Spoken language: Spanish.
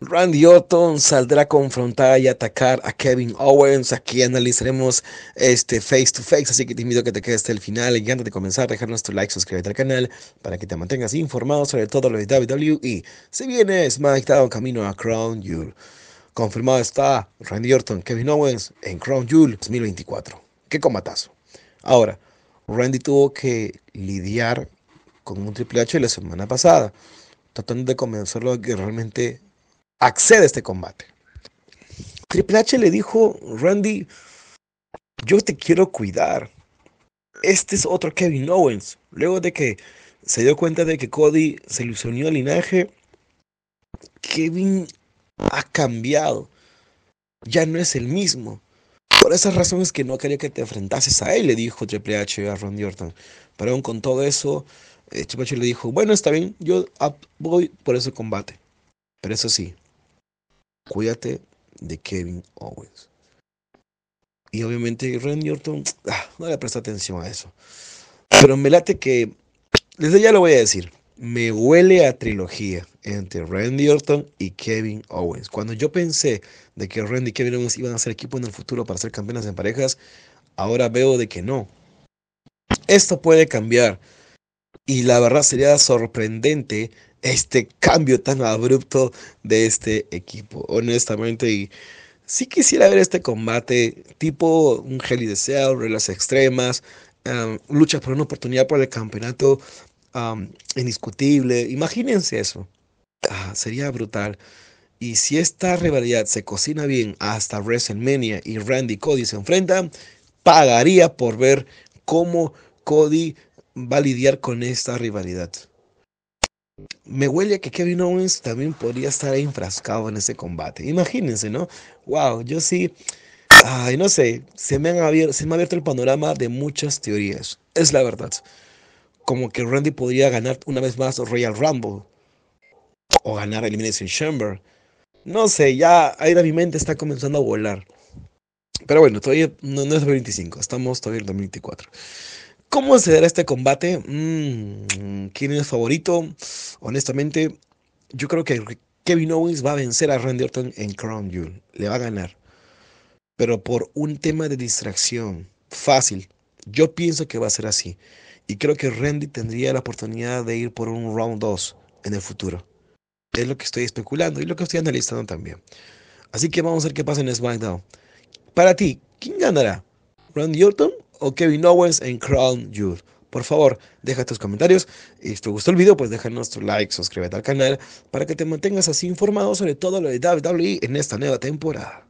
Randy Orton saldrá a confrontar y atacar a Kevin Owens. Aquí analizaremos este face to face, así que te invito a que te quedes hasta el final. Y antes de comenzar, dejarnos tu like, suscríbete al canal para que te mantengas informado sobre todo lo de WWE. Si viene dictado camino a Crown Jewel. Confirmado está Randy Orton, Kevin Owens en Crown Jewel 2024. Qué combatazo. Ahora, Randy tuvo que lidiar con un Triple H la semana pasada, tratando de convencerlo de que realmente accede a este combate. Triple H le dijo, Randy, yo te quiero cuidar. Este es otro Kevin Owens. Luego de que se dio cuenta de que Cody se ilusionó al linaje, Kevin ha cambiado. Ya no es el mismo. Por esas razones que no quería que te enfrentases a él, le dijo Triple H a Randy Orton. Pero aún con todo eso, eh, Triple H le dijo, bueno, está bien, yo ah, voy por ese combate. Pero eso sí, cuídate de Kevin Owens. Y obviamente Randy Orton ah, no le presta atención a eso. Pero me late que, desde ya lo voy a decir, me huele a trilogía entre Randy Orton y Kevin Owens. Cuando yo pensé de que Randy y Kevin Owens iban a ser equipo en el futuro para ser campeones en parejas, ahora veo de que no. Esto puede cambiar y la verdad sería sorprendente este cambio tan abrupto de este equipo, honestamente. Y sí quisiera ver este combate tipo un gel y deseo, reglas extremas, lucha em, luchas por una oportunidad por el campeonato indiscutible. Imagínense eso. Ah, sería brutal. Y si esta rivalidad se cocina bien hasta WrestleMania y Randy Cody se enfrentan, pagaría por ver cómo Cody va a lidiar con esta rivalidad. Me huele que Kevin Owens también podría estar enfrascado en ese combate. Imagínense, ¿no? Wow, yo sí. Ay, no sé. Se me, han ha abierto el panorama de muchas teorías. Es la verdad. Como que Randy podría ganar una vez más Royal Rumble. O ganar Elimination Chamber. No sé, ya la mi mente está comenzando a volar. Pero bueno, todavía no, no es 2025, estamos todavía en 2024. ¿Cómo se dará este combate? Mm, ¿Quién es favorito? Honestamente, yo creo que Kevin Owens va a vencer a Randy Orton en Crown Jewel. Le va a ganar. Pero por un tema de distracción. Fácil. Yo pienso que va a ser así. Y creo que Randy tendría la oportunidad de ir por un round 2 en el futuro. Es lo que estoy especulando y lo que estoy analizando también. Así que vamos a ver qué pasa en SmackDown. Para ti, ¿quién ganará? ¿Randy Orton o Kevin Owens en Crown Jewel. Por favor, deja tus comentarios y si te gustó el video, pues déjanos tu like, suscríbete al canal para que te mantengas así informado sobre todo lo de WWE en esta nueva temporada.